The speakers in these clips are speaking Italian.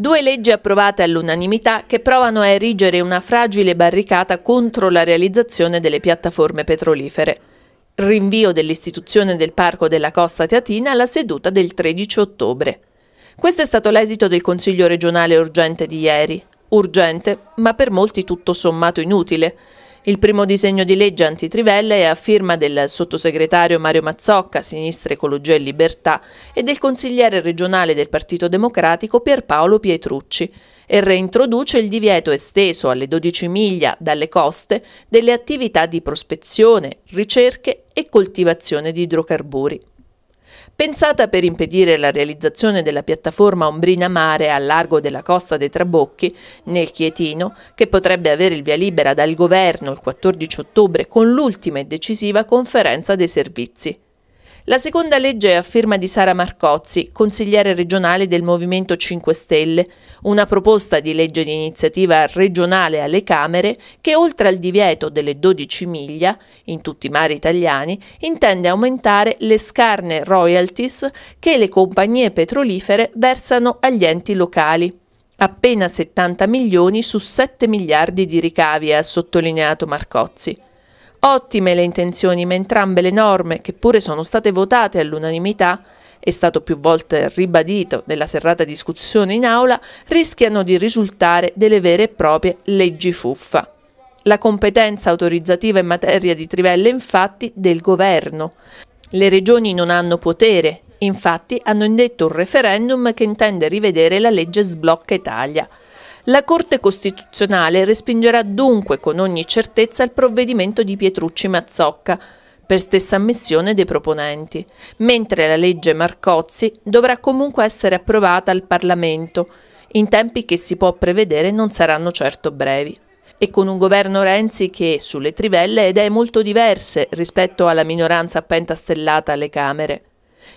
Due leggi approvate all'unanimità che provano a erigere una fragile barricata contro la realizzazione delle piattaforme petrolifere. Rinvio dell'istituzione del Parco della Costa Teatina alla seduta del 13 ottobre. Questo è stato l'esito del Consiglio regionale urgente di ieri. Urgente, ma per molti tutto sommato inutile. Il primo disegno di legge antitrivelle è a firma del sottosegretario Mario Mazzocca, Sinistra Ecologia e Libertà, e del consigliere regionale del Partito Democratico Pierpaolo Pietrucci e reintroduce il divieto esteso alle 12 miglia dalle coste delle attività di prospezione, ricerche e coltivazione di idrocarburi. Pensata per impedire la realizzazione della piattaforma Ombrina Mare a largo della costa dei Trabocchi, nel Chietino, che potrebbe avere il via libera dal governo il 14 ottobre con l'ultima e decisiva conferenza dei servizi. La seconda legge è a firma di Sara Marcozzi, consigliere regionale del Movimento 5 Stelle, una proposta di legge di iniziativa regionale alle Camere che oltre al divieto delle 12 miglia, in tutti i mari italiani, intende aumentare le scarne royalties che le compagnie petrolifere versano agli enti locali appena 70 milioni su 7 miliardi di ricavi, ha sottolineato Marcozzi. Ottime le intenzioni, ma entrambe le norme, che pure sono state votate all'unanimità, è stato più volte ribadito nella serrata discussione in aula, rischiano di risultare delle vere e proprie leggi fuffa. La competenza autorizzativa in materia di trivelle infatti del governo. Le regioni non hanno potere, infatti hanno indetto un referendum che intende rivedere la legge Sblocca Italia. La Corte Costituzionale respingerà dunque con ogni certezza il provvedimento di Pietrucci Mazzocca, per stessa ammissione dei proponenti, mentre la legge Marcozzi dovrà comunque essere approvata al Parlamento, in tempi che si può prevedere non saranno certo brevi. E con un governo Renzi che, sulle trivelle, è molto diverse rispetto alla minoranza pentastellata alle Camere.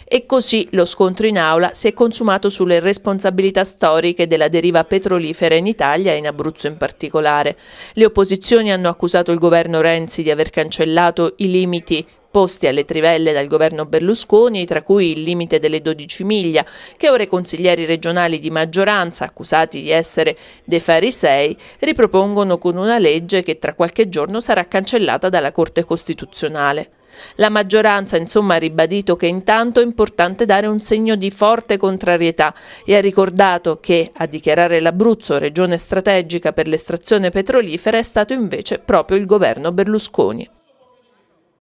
E così lo scontro in aula si è consumato sulle responsabilità storiche della deriva petrolifera in Italia e in Abruzzo in particolare. Le opposizioni hanno accusato il governo Renzi di aver cancellato i limiti posti alle trivelle dal governo Berlusconi, tra cui il limite delle 12 miglia, che ora i consiglieri regionali di maggioranza, accusati di essere dei farisei, ripropongono con una legge che tra qualche giorno sarà cancellata dalla Corte Costituzionale. La maggioranza insomma ha ribadito che intanto è importante dare un segno di forte contrarietà e ha ricordato che a dichiarare l'Abruzzo regione strategica per l'estrazione petrolifera è stato invece proprio il governo Berlusconi.